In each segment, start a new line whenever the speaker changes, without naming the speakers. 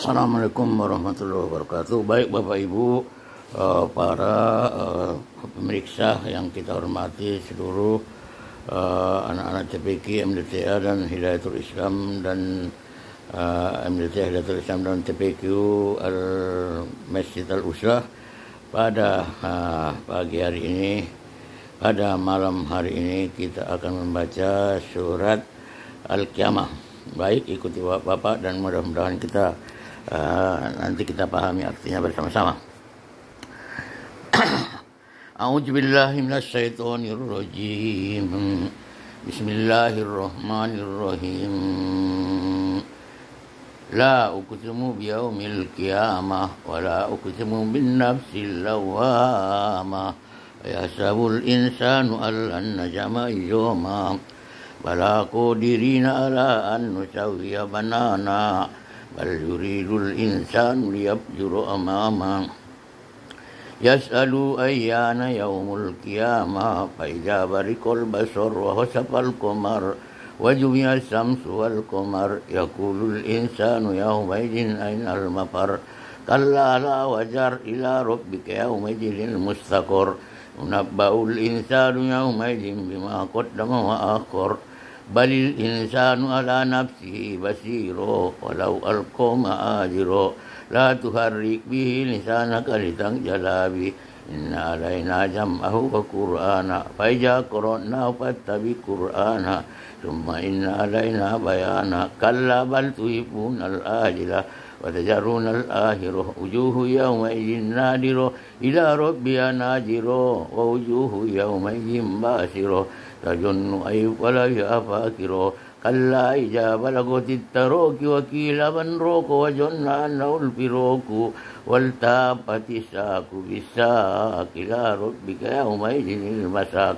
Assalamualaikum warahmatullahi wabarakatuh. Baik Bapak Ibu, eh, para eh, pemeriksa yang kita hormati seluruh eh, anak-anak TPK, MDTA dan Hidayatul Islam dan MDTA Hidayatul Islam dan TPQ Al Masjid Al Usrah pada pagi hari ini pada malam hari ini kita akan membaca surat Al-Qiyamah. Baik, ikuti Bapak dan mudah-mudahan kita Ah, nanti kita pahami artinya bersama-sama. A'udzubillahiminasyaitonirrojim. Bismillahirrahmanirrahim. biyaumil qiyamah wa la ولا bin nafsil اللوامة ويحسب الإنسان أن لن نجمع يوما بلا قادرين على أن بل يريد الإنسان ليفجر أمامه يسأل أيان يوم القيامة فإذا برق البصر وخسف القمر وجمع الشمس والقمر يقول الإنسان يومئذ أين المفر كلا لا وجر إلى ربك يومئذ المستقر ينبأ الإنسان يومئذ بما قدم وآخر بل الإنسان على نفسه بصير ولو ألقى مآذره لا تحرك به لسانك لتنجلى به إن علينا جمعه وقرآنا فإذا قرأنا فاتبع قرآنا ثم إن علينا بيانا كلا بل تحبون الآجلة وتجرون الآخرة وجوه يومئذ نادرة إلى ربها نادرة ووجوه يومئذ باسرة تجن أي ولا فاكرة كلا إذا بلغت التروك وكيل من روك وجن أنه الفروك والتابت الساق بالساق إلى ربك يومئذ المساق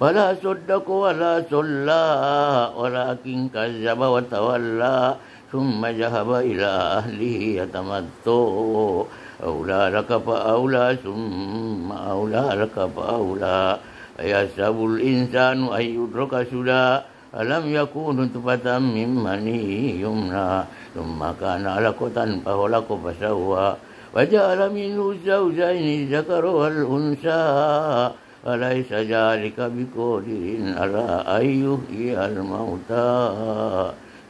ولا صدق ولا صلى ولكن كذب وتولى ثم ذهب إلى أهله يتمتع أولى لك فأولى ثم أولى لك فأولى أيحسب الإنسان أن يترك سدى ألم يكون نطفة من مني يمنى ثم كان علقة فخلق فسوى وجعل منه الزوجين الذكر والأنثى أليس ذلك بقدر على أن يحيي الموتى